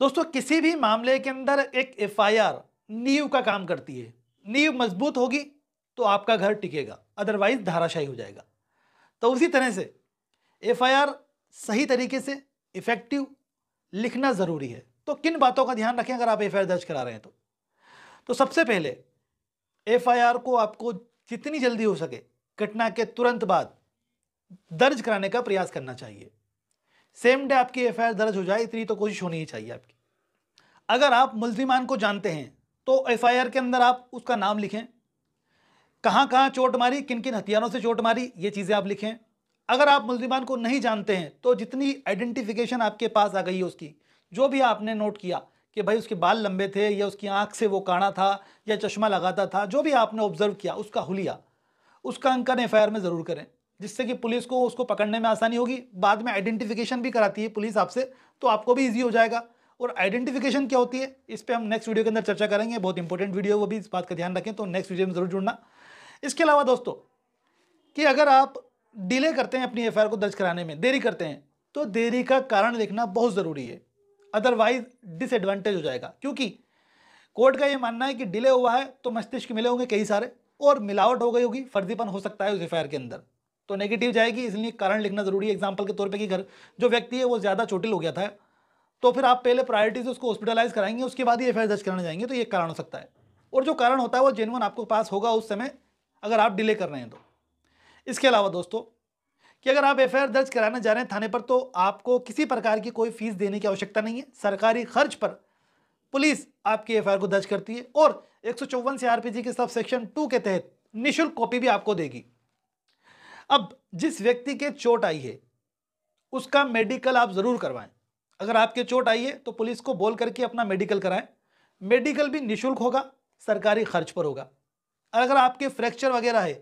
दोस्तों किसी भी मामले के अंदर एक एफआईआर नींव का काम करती है नींव मजबूत होगी तो आपका घर टिकेगा अदरवाइज धाराशाही हो जाएगा तो उसी तरह से एफआईआर सही तरीके से इफेक्टिव लिखना ज़रूरी है तो किन बातों का ध्यान रखें अगर आप एफ दर्ज करा रहे हैं तो तो सबसे पहले एफ को आपको जितनी जल्दी हो सके घटना के तुरंत बाद दर्ज कराने का प्रयास करना चाहिए सेम डे आपकी एफ दर्ज हो जाए इतनी तो कोशिश होनी ही चाहिए आपकी अगर आप मुलजिमान को जानते हैं तो एफ के अंदर आप उसका नाम लिखें कहाँ कहाँ चोट मारी किन किन हथियारों से चोट मारी ये चीज़ें आप लिखें अगर आप मुलजिमान को नहीं जानते हैं तो जितनी आइडेंटिफिकेशन आपके पास आ गई है उसकी जो भी आपने नोट किया कि भाई उसके बाल लंबे थे या उसकी आंख से वो काड़ा था या चश्मा लगाता था जो भी आपने ऑब्जर्व किया उसका हुलिया उसका अंकन एफ में ज़रूर करें जिससे कि पुलिस को उसको पकड़ने में आसानी होगी बाद में आइडेंटिफिकेशन भी कराती है पुलिस आपसे तो आपको भी ईजी हो जाएगा और आइडेंटिफिकेशन क्या होती है इस पर हम नेक्स्ट वीडियो के अंदर चर्चा करेंगे बहुत इंपॉर्टेंट वीडियो वो भी इस बात का ध्यान रखें तो नेक्स्ट वीडियो में ज़रूर जुड़ना इसके अलावा दोस्तों कि अगर आप डिले करते हैं अपनी एफ को दर्ज कराने में देरी करते हैं तो देरी का कारण देखना बहुत ज़रूरी है अदरवाइज डिसएडवांटेज हो जाएगा क्योंकि कोर्ट का ये मानना है कि डिले हुआ है तो मस्तिष्क मिले होंगे कई सारे और मिलावट हो गई होगी फर्जीपन हो सकता है उस एफ के अंदर तो नेगेटिव जाएगी इसलिए कारण लिखना ज़रूरी है एग्जाम्पल के तौर पर कि घर जो व्यक्ति है वो ज़्यादा चोटिल हो गया था तो फिर आप पहले प्रायोरिटी से उसको हॉस्पिटलाइज कराएंगे उसके बाद ही एफ दर्ज कराने जाएंगे तो ये कारण हो सकता है और जो कारण होता है वो जेनवन आपको पास होगा उस समय अगर आप डिले कर रहे हैं तो इसके अलावा दोस्तों कि अगर आप एफ दर्ज कराने जा रहे हैं थाने पर तो आपको किसी प्रकार की कोई फीस देने की आवश्यकता नहीं है सरकारी खर्च पर पुलिस आपकी एफ को दर्ज करती है और एक सौ चौवन के सब सेक्शन टू के तहत निःशुल्क कॉपी भी आपको देगी अब जिस व्यक्ति के चोट आई है उसका मेडिकल आप ज़रूर करवाएं अगर आपके चोट आई है तो पुलिस को बोल करके अपना मेडिकल कराएं मेडिकल भी निशुल्क होगा सरकारी खर्च पर होगा और अगर आपके फ्रैक्चर वगैरह है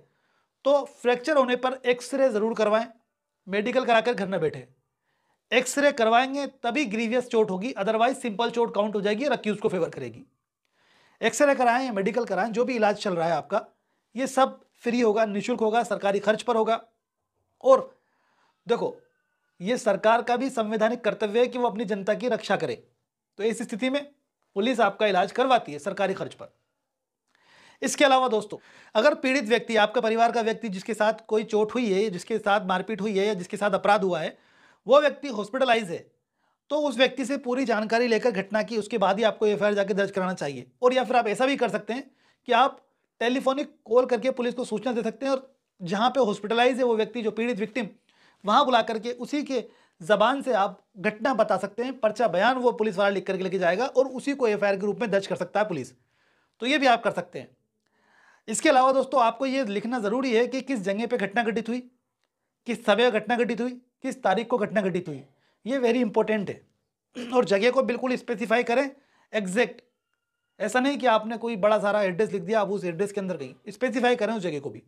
तो फ्रैक्चर होने पर एक्सरे ज़रूर करवाएं मेडिकल कराकर घर में बैठे एक्सरे करवाएंगे तभी ग्रीवियस चोट होगी अदरवाइज सिंपल चोट काउंट हो जाएगी और उसको फेवर करेगी एक्सरे कराएं या मेडिकल कराएं जो भी इलाज चल रहा है आपका ये सब फ्री होगा निःशुल्क होगा सरकारी खर्च पर होगा और देखो ये सरकार का भी संवैधानिक कर्तव्य है कि वो अपनी जनता की रक्षा करे तो इस स्थिति में पुलिस आपका इलाज करवाती है सरकारी खर्च पर इसके अलावा दोस्तों अगर पीड़ित व्यक्ति आपका परिवार का व्यक्ति जिसके साथ कोई चोट हुई है जिसके साथ मारपीट हुई है या जिसके साथ अपराध हुआ है वो व्यक्ति हॉस्पिटलाइज है तो उस व्यक्ति से पूरी जानकारी लेकर घटना की उसके बाद ही आपको एफ जाके दर्ज कराना चाहिए और या फिर आप ऐसा भी कर सकते हैं कि आप टेलीफोनिक कॉल करके पुलिस को सूचना दे सकते हैं और जहाँ पे हॉस्पिटलाइज है वो व्यक्ति जो पीड़ित विक्टिम वहाँ बुला करके उसी के ज़बान से आप घटना बता सकते हैं पर्चा बयान वो पुलिस वाला लिख करके लेके जाएगा और उसी को एफ के रूप में दर्ज कर सकता है पुलिस तो ये भी आप कर सकते हैं इसके अलावा दोस्तों आपको ये लिखना ज़रूरी है कि किस जगह पर घटना घटित हुई किस समय घटना घटित हुई किस तारीख को घटना घटित हुई ये वेरी इंपॉर्टेंट है और जगह को बिल्कुल स्पेसिफाई करें एग्जैक्ट ऐसा नहीं कि आपने कोई बड़ा सारा एड्रेस लिख दिया आप उस एड्रेस के अंदर गई स्पेसिफाई करें उस जगह को भी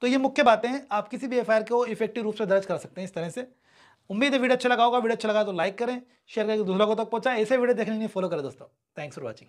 तो ये मुख्य बातें हैं आप किसी भी एफ को इफेक्टिव रूप से दर्ज कर सकते हैं इस तरह से उम्मीद है वीडियो अच्छा लगा होगा वीडियो अच्छा लगा तो लाइक करें शेयर करके दूसरों को तक पहुंचाएं ऐसे वीडियो देखने के लिए फॉलो करें दोस्तों थैंक्स फॉर वॉचिंग